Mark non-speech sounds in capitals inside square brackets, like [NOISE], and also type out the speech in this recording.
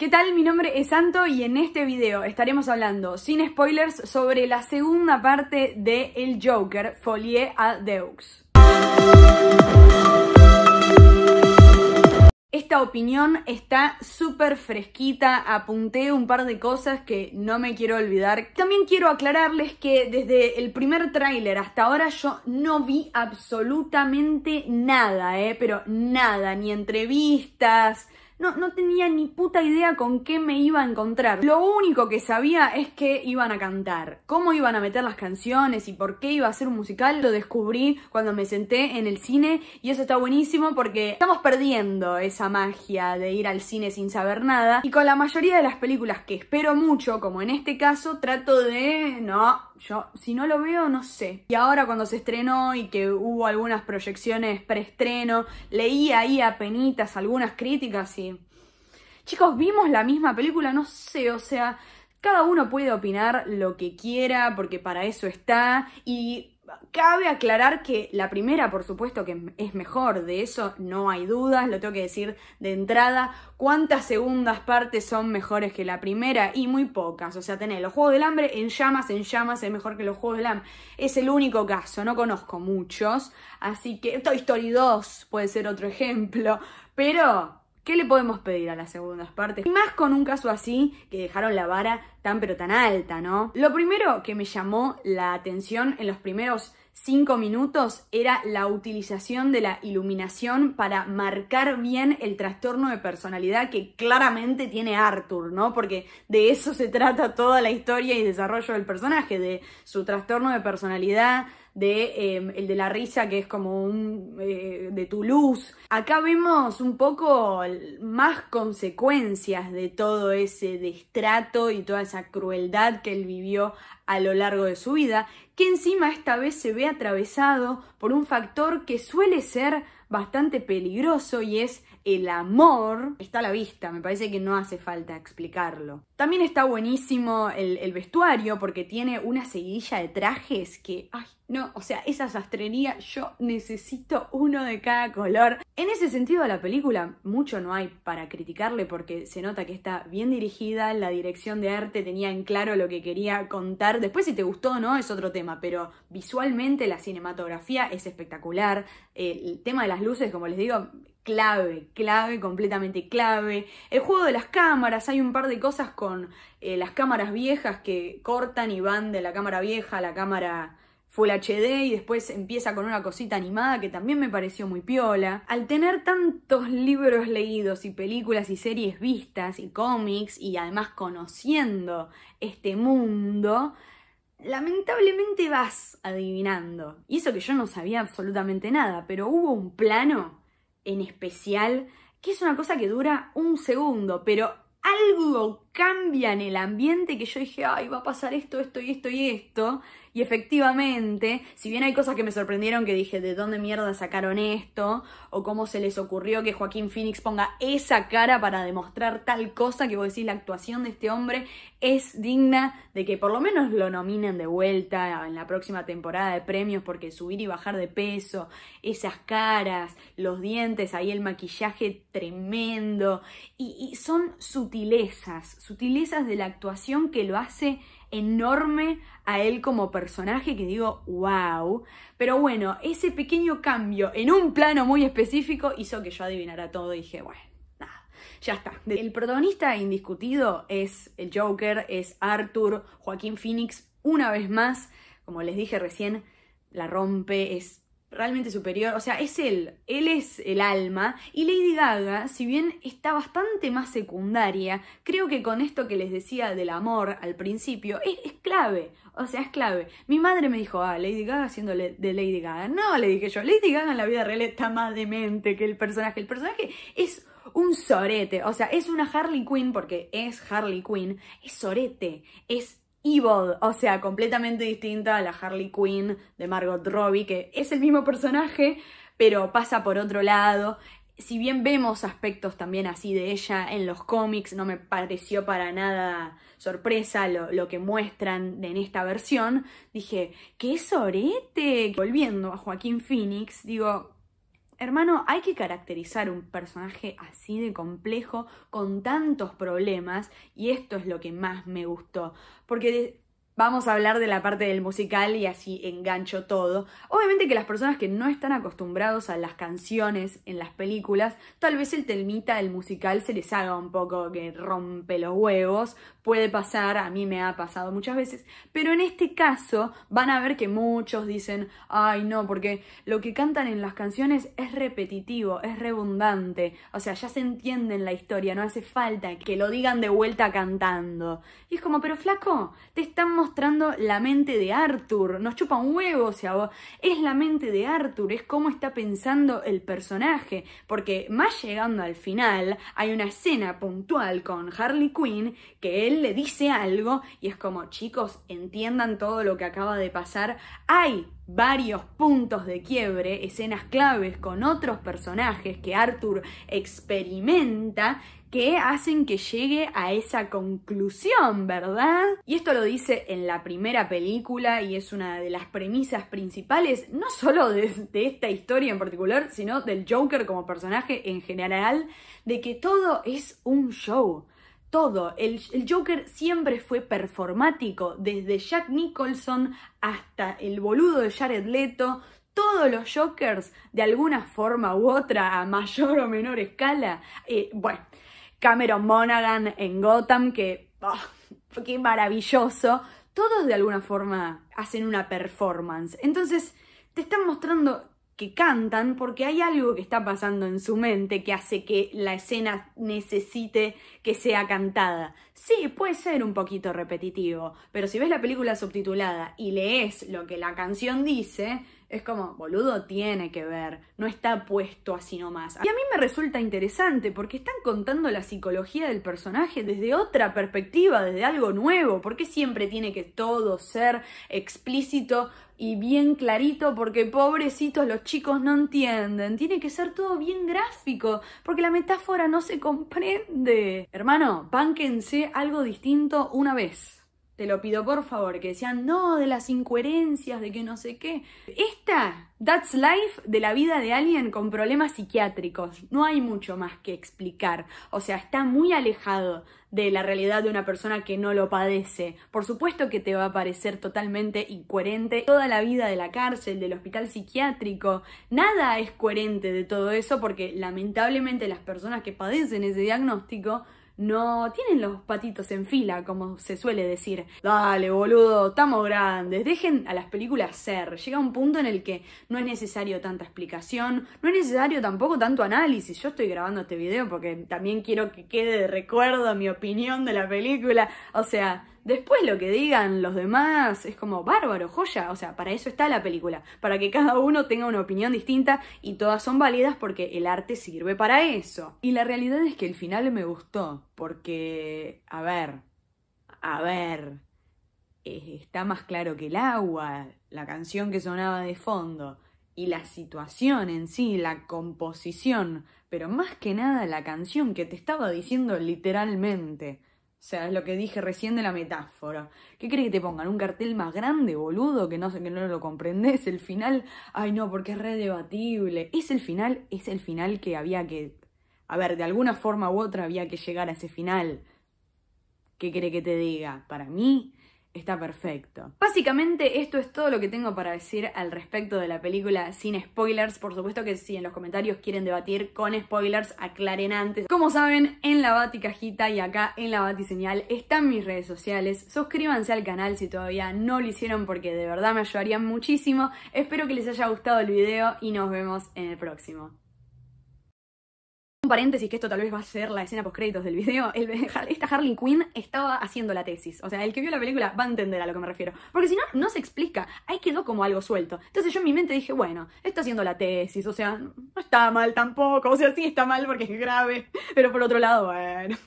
¿Qué tal? Mi nombre es Santo y en este video estaremos hablando, sin spoilers, sobre la segunda parte de El Joker, Folie a Deux. Esta opinión está súper fresquita, apunté un par de cosas que no me quiero olvidar. También quiero aclararles que desde el primer tráiler hasta ahora yo no vi absolutamente nada, ¿eh? pero nada, ni entrevistas, no, no tenía ni puta idea con qué me iba a encontrar. Lo único que sabía es que iban a cantar. Cómo iban a meter las canciones y por qué iba a ser un musical lo descubrí cuando me senté en el cine y eso está buenísimo porque estamos perdiendo esa magia de ir al cine sin saber nada y con la mayoría de las películas que espero mucho, como en este caso, trato de no yo, si no lo veo, no sé. Y ahora cuando se estrenó y que hubo algunas proyecciones preestreno, leí ahí a penitas algunas críticas y... Chicos, vimos la misma película, no sé, o sea, cada uno puede opinar lo que quiera porque para eso está y Cabe aclarar que la primera, por supuesto, que es mejor, de eso no hay dudas, lo tengo que decir de entrada. ¿Cuántas segundas partes son mejores que la primera? Y muy pocas. O sea, tener los Juegos del Hambre en llamas, en llamas es mejor que los Juegos del Hambre. Es el único caso, no conozco muchos. Así que Toy Story 2 puede ser otro ejemplo. Pero ¿Qué le podemos pedir a las segundas partes? Y más con un caso así que dejaron la vara tan pero tan alta, ¿no? Lo primero que me llamó la atención en los primeros cinco minutos era la utilización de la iluminación para marcar bien el trastorno de personalidad que claramente tiene Arthur, ¿no? Porque de eso se trata toda la historia y desarrollo del personaje, de su trastorno de personalidad, de em, el de la risa, que es como un eh, de Toulouse. Acá vemos un poco más consecuencias de todo ese destrato y toda esa crueldad que él vivió a lo largo de su vida, que encima esta vez se ve atravesado por un factor que suele ser bastante peligroso y es el amor está a la vista, me parece que no hace falta explicarlo. También está buenísimo el, vestuario porque tiene una seguidilla de trajes que, ay, no, o sea, esa sastrería, yo necesito uno de cada color. En ese sentido, la película mucho no hay para criticarle porque se nota que está bien dirigida, la dirección de arte tenía en claro lo que quería contar. Después, si te gustó o no, es otro tema, pero visualmente la cinematografía es espectacular. El tema de las luces, como les digo, clave, clave, completamente clave. El juego de las cámaras, hay un par de cosas con eh, las cámaras viejas que cortan y van de la cámara vieja a la cámara Full HD y después empieza con una cosita animada que también me pareció muy piola. Al tener tantos libros leídos y películas y series vistas y cómics y además conociendo este mundo, lamentablemente vas adivinando. Y eso que yo no sabía absolutamente nada, pero hubo un plano en especial, que es una cosa que dura un segundo, pero algo cambian el ambiente que yo dije, ay, va a pasar esto, esto y esto y esto. Y efectivamente, si bien hay cosas que me sorprendieron que dije, ¿de dónde mierda sacaron esto? O cómo se les ocurrió que Joaquín Phoenix ponga esa cara para demostrar tal cosa que vos decís, la actuación de este hombre es digna de que por lo menos lo nominen de vuelta en la próxima temporada de premios, porque subir y bajar de peso, esas caras, los dientes, ahí el maquillaje tremendo. Y, y son sutilezas, sutilezas de la actuación que lo hace enorme a él como personaje que digo, wow. Pero bueno, ese pequeño cambio en un plano muy específico hizo que yo adivinara todo y dije, bueno, nada, ya está. El protagonista indiscutido es el Joker, es Arthur, Joaquín Phoenix, una vez más, como les dije recién, la rompe, es realmente superior, o sea, es él, él es el alma, y Lady Gaga, si bien está bastante más secundaria, creo que con esto que les decía del amor al principio, es, clave, o sea, es clave. Mi madre me dijo, ah, Lady Gaga siendo de Lady Gaga. No, le dije yo, Lady Gaga en la vida real está más demente que el personaje. El personaje es un sorete, o sea, es una Harley Quinn porque es Harley Quinn, es sorete, es evil, o sea, completamente distinta a la Harley Quinn de Margot Robbie, que es el mismo personaje, pero pasa por otro lado. Si bien vemos aspectos también así de ella en los cómics, no me pareció para nada sorpresa lo, lo que muestran en esta versión, dije, ¡qué sorete! Volviendo a Joaquín Phoenix, digo, hermano, hay que caracterizar un personaje así de complejo, con tantos problemas, y esto es lo que más me gustó, porque Vamos a hablar de la parte del musical y así engancho todo. Obviamente que las personas que no están acostumbrados a las canciones en las películas, tal vez el telmita del musical se les haga un poco que rompe los huevos. Puede pasar, a mí me ha pasado muchas veces, pero en este caso van a ver que muchos dicen, ay no, porque lo que cantan en las canciones es repetitivo, es redundante, o sea, ya se entiende la historia, no hace falta que lo digan de vuelta cantando. Y es como, pero flaco, te estamos la mente de Arthur. Nos chupa un huevo, o vos. es la mente de Arthur, es cómo está pensando el personaje. Porque más llegando al final, hay una escena puntual con Harley Quinn que él le dice algo y es como, chicos, entiendan todo lo que acaba de pasar. Hay varios puntos de quiebre, escenas claves con otros personajes que Arthur experimenta que hacen que llegue a esa conclusión, ¿verdad? Y esto lo dice en la primera película y es una de las premisas principales, no solo de, esta historia en particular, sino del Joker como personaje en general, de que todo es un show todo. El, Joker siempre fue performático, desde Jack Nicholson hasta el boludo de Jared Leto. Todos los Jokers, de alguna forma u otra, a mayor o menor escala, eh, bueno, Cameron Monaghan en Gotham, que oh, qué maravilloso. Todos de alguna forma hacen una performance. Entonces te están mostrando que cantan porque hay algo que está pasando en su mente que hace que la escena necesite que sea cantada. Sí, puede ser un poquito repetitivo, pero si ves la película subtitulada y lees lo que la canción dice, es como, boludo, tiene que ver, no está puesto así nomás. Y a mí me resulta interesante porque están contando la psicología del personaje desde otra perspectiva, desde algo nuevo, porque siempre tiene que todo ser explícito y bien clarito porque pobrecitos los chicos no entienden, tiene que ser todo bien gráfico porque la metáfora no se comprende. Hermano, pánquense algo distinto una vez. Te lo pido por favor, que decían, no, de las incoherencias, de que no sé qué. Esta, That's Life, de la vida de alguien con problemas psiquiátricos. No hay mucho más que explicar. O sea, está muy alejado de la realidad de una persona que no lo padece. Por supuesto que te va a parecer totalmente incoherente toda la vida de la cárcel, del hospital psiquiátrico. Nada es coherente de todo eso porque lamentablemente las personas que padecen ese diagnóstico no tienen los patitos en fila, como se suele decir. Dale, boludo, estamos grandes. Dejen a las películas ser. Llega un punto en el que no es necesario tanta explicación, no es necesario tampoco tanto análisis. Yo estoy grabando este video porque también quiero que quede de recuerdo mi opinión de la película. O sea, Después lo que digan los demás es como bárbaro, joya. O sea, para eso está la película, para que cada uno tenga una opinión distinta y todas son válidas porque el arte sirve para eso. Y la realidad es que el final me gustó, porque, a ver, a ver, está más claro que el agua, la canción que sonaba de fondo y la situación en sí, la composición, pero más que nada la canción que te estaba diciendo literalmente o sea, es lo que dije recién de la metáfora. ¿Qué cree que te pongan? ¿Un cartel más grande, boludo? Que no sé, que no lo comprendés. El final, ay no, porque es re debatible. Es el final, es el final que había que. A ver, de alguna forma u otra había que llegar a ese final. ¿Qué cree que te diga? Para mí, está perfecto. Básicamente esto es todo lo que tengo para decir al respecto de la película sin spoilers. Por supuesto que si en los comentarios quieren debatir con spoilers, aclaren antes. Como saben, en la Bati Cajita y acá en la Bati Señal están mis redes sociales. Suscríbanse al canal si todavía no lo hicieron porque de verdad me ayudarían muchísimo. Espero que les haya gustado el video y nos vemos en el próximo. Un paréntesis, que esto tal vez va a ser la escena post-créditos del video, [LAUGHS] esta Harley Quinn estaba haciendo la tesis. O sea, el que vio la película va a entender a lo que me refiero. Porque si no, no se explica. Ahí quedó como algo suelto. Entonces yo en mi mente dije, bueno, está haciendo la tesis, o sea, no está mal tampoco. O sea, sí está mal porque es grave, pero por otro lado, bueno.